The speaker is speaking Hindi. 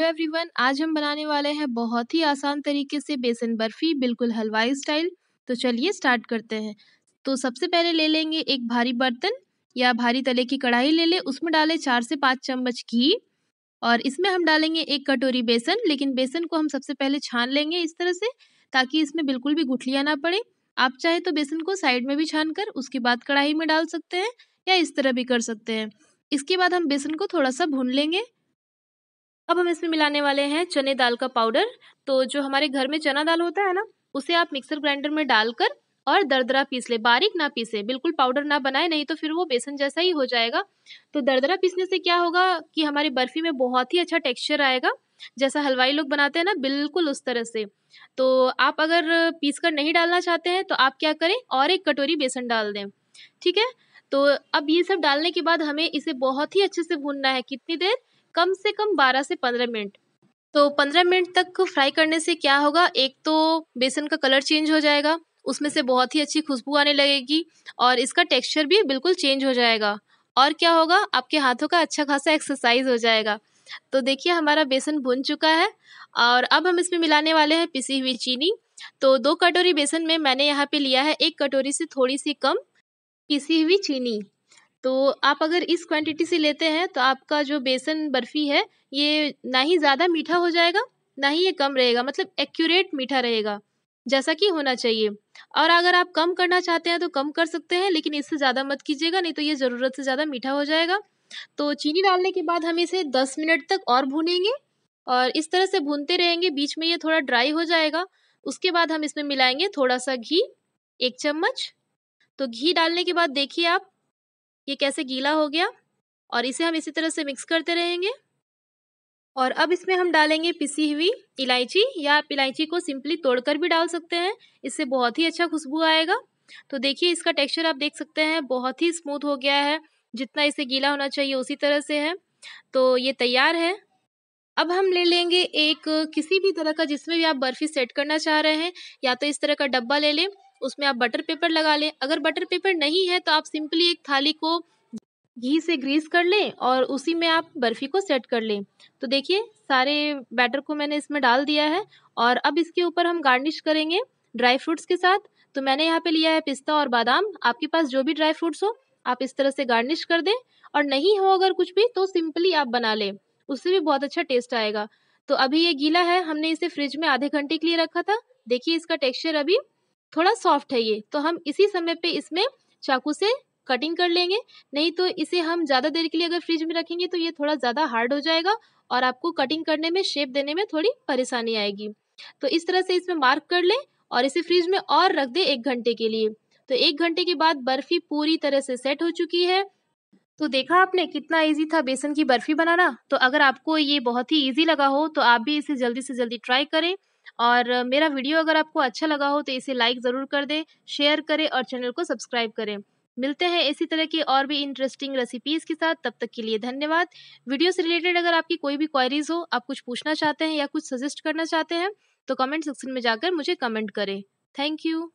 हेलो एवरीवन आज हम बनाने वाले हैं बहुत ही आसान तरीके से बेसन बर्फी बिल्कुल हलवाई स्टाइल तो चलिए स्टार्ट करते हैं तो सबसे पहले ले लेंगे एक भारी बर्तन या भारी तले की कढ़ाई ले ले उसमें डालें चार से पाँच चम्मच घी और इसमें हम डालेंगे एक कटोरी बेसन लेकिन बेसन को हम सबसे पहले छान लेंगे इस तरह से ताकि इसमें बिल्कुल भी गुठलियाँ ना पड़े आप चाहे तो बेसन को साइड में भी छान कर उसके बाद कढ़ाई में डाल सकते हैं या इस तरह भी कर सकते हैं इसके बाद हम बेसन को थोड़ा सा भून लेंगे अब हम इसमें मिलाने वाले हैं चने दाल का पाउडर तो जो हमारे घर में चना दाल होता है ना उसे आप मिक्सर ग्राइंडर में डालकर और दरदरा पीस ले बारीक ना पीसे बिल्कुल पाउडर ना बनाए नहीं तो फिर वो बेसन जैसा ही हो जाएगा तो दरदरा पीसने से क्या होगा कि हमारी बर्फी में बहुत ही अच्छा टेक्सचर आएगा जैसा हलवाई लोग बनाते हैं ना बिल्कुल उस तरह से तो आप अगर पीस कर नहीं डालना चाहते हैं तो आप क्या करें और एक कटोरी बेसन डाल दें ठीक है तो अब ये सब डालने के बाद हमें इसे बहुत ही अच्छे से भूनना है कितनी देर कम से कम 12 से 15 मिनट तो 15 मिनट तक फ्राई करने से क्या होगा एक तो बेसन का कलर चेंज हो जाएगा उसमें से बहुत ही अच्छी खुशबू आने लगेगी और इसका टेक्सचर भी बिल्कुल चेंज हो जाएगा और क्या होगा आपके हाथों का अच्छा खासा एक्सरसाइज हो जाएगा तो देखिए हमारा बेसन भुन चुका है और अब हम इसमें मिलाने वाले हैं पिसी हुई चीनी तो दो कटोरी बेसन में मैंने यहाँ पे लिया है एक कटोरी से थोड़ी सी कम पिसी हुई चीनी तो आप अगर इस क्वांटिटी से लेते हैं तो आपका जो बेसन बर्फ़ी है ये ना ही ज़्यादा मीठा हो जाएगा ना ही ये कम रहेगा मतलब एक्यूरेट मीठा रहेगा जैसा कि होना चाहिए और अगर आप कम करना चाहते हैं तो कम कर सकते हैं लेकिन इससे ज़्यादा मत कीजिएगा नहीं तो ये ज़रूरत से ज़्यादा मीठा हो जाएगा तो चीनी डालने के बाद हम इसे दस मिनट तक और भूनेंगे और इस तरह से भूनते रहेंगे बीच में ये थोड़ा ड्राई हो जाएगा उसके बाद हम इसमें मिलाएंगे थोड़ा सा घी एक चम्मच तो घी डालने के बाद देखिए आप ये कैसे गीला हो गया और इसे हम इसी तरह से मिक्स करते रहेंगे और अब इसमें हम डालेंगे पिसी हुई इलायची या आप इलायची को सिंपली तोड़कर भी डाल सकते हैं इससे बहुत ही अच्छा खुशबू आएगा तो देखिए इसका टेक्सचर आप देख सकते हैं बहुत ही स्मूथ हो गया है जितना इसे गीला होना चाहिए उसी तरह से है तो ये तैयार है अब हम ले लेंगे एक किसी भी तरह का जिसमें भी आप बर्फ़ी सेट करना चाह रहे हैं या तो इस तरह का डब्बा ले लें उसमें आप बटर पेपर लगा लें अगर बटर पेपर नहीं है तो आप सिंपली एक थाली को घी से ग्रीस कर लें और उसी में आप बर्फ़ी को सेट कर लें तो देखिए सारे बैटर को मैंने इसमें डाल दिया है और अब इसके ऊपर हम गार्निश करेंगे ड्राई फ्रूट्स के साथ तो मैंने यहाँ पे लिया है पिस्ता और बादाम आपके पास जो भी ड्राई फ्रूट्स हो आप इस तरह से गार्निश कर दें और नहीं हो अगर कुछ भी तो सिंपली आप बना लें उससे भी बहुत अच्छा टेस्ट आएगा तो अभी ये गीला है हमने इसे फ्रिज में आधे घंटे के लिए रखा था देखिए इसका टेक्सचर अभी थोड़ा सॉफ्ट है ये तो हम इसी समय पे इसमें चाकू से कटिंग कर लेंगे नहीं तो इसे हम ज़्यादा देर के लिए अगर फ्रिज में रखेंगे तो ये थोड़ा ज़्यादा हार्ड हो जाएगा और आपको कटिंग करने में शेप देने में थोड़ी परेशानी आएगी तो इस तरह से इसमें मार्क कर लें और इसे फ्रिज में और रख दें एक घंटे के लिए तो एक घंटे के बाद बर्फ़ी पूरी तरह से सेट हो चुकी है तो देखा आपने कितना इजी था बेसन की बर्फ़ी बनाना तो अगर आपको ये बहुत ही इजी लगा हो तो आप भी इसे जल्दी से जल्दी ट्राई करें और मेरा वीडियो अगर आपको अच्छा लगा हो तो इसे लाइक ज़रूर कर दें शेयर करें और चैनल को सब्सक्राइब करें मिलते हैं इसी तरह की और भी इंटरेस्टिंग रेसिपीज़ के साथ तब तक के लिए धन्यवाद वीडियो से रिलेटेड अगर आपकी कोई भी क्वारीज हो आप कुछ पूछना चाहते हैं या कुछ सजेस्ट करना चाहते हैं तो कमेंट सेक्शन में जाकर मुझे कमेंट करें थैंक यू